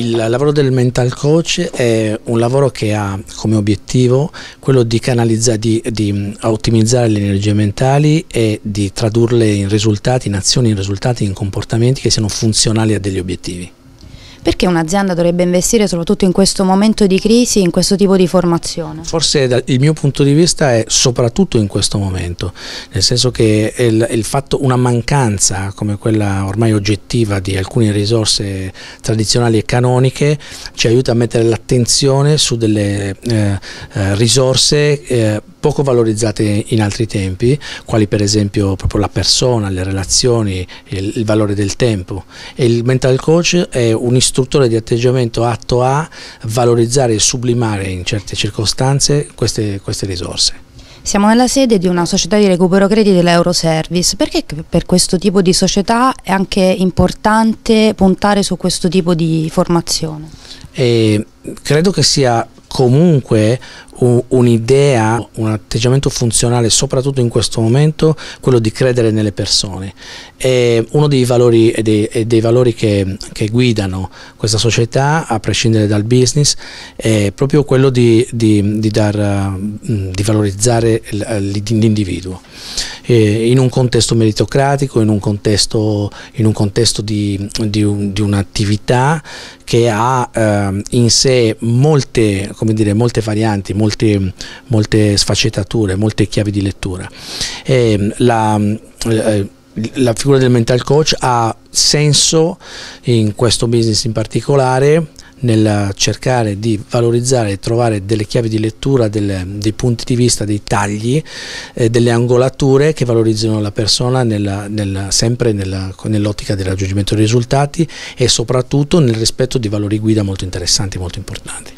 Il lavoro del mental coach è un lavoro che ha come obiettivo quello di, di, di mm, ottimizzare le energie mentali e di tradurle in risultati, in azioni, in risultati, in comportamenti che siano funzionali a degli obiettivi. Perché un'azienda dovrebbe investire soprattutto in questo momento di crisi, in questo tipo di formazione? Forse da, il mio punto di vista è soprattutto in questo momento, nel senso che il, il fatto, una mancanza come quella ormai oggettiva di alcune risorse tradizionali e canoniche ci aiuta a mettere l'attenzione su delle eh, eh risorse eh, poco valorizzate in altri tempi, quali per esempio proprio la persona, le relazioni, il, il valore del tempo. E il mental coach è un istruttore di atteggiamento atto a valorizzare e sublimare in certe circostanze queste, queste risorse. Siamo nella sede di una società di recupero crediti dell'Euroservice. Perché per questo tipo di società è anche importante puntare su questo tipo di formazione? E credo che sia comunque un'idea, un atteggiamento funzionale, soprattutto in questo momento, quello di credere nelle persone. È uno dei valori, è dei, è dei valori che, che, guidano questa società, a prescindere dal business, è proprio quello di, di, di, dar, mm, di valorizzare l'individuo. In un contesto meritocratico, in un contesto, in un contesto di, un'attività che ha ehm, in sé molte, come dire, molte varianti, molte molte, molte sfaccettature, molte chiavi di lettura. E ehm, la, eh, la figura del mental coach ha senso in questo business in particolare nel cercare di valorizzare e trovare delle chiavi di lettura, delle, dei punti di vista, dei tagli, eh, delle angolature che valorizzano la persona nella, nella, sempre nell'ottica del raggiungimento dei risultati e soprattutto nel rispetto di valori guida molto interessanti, molto importanti.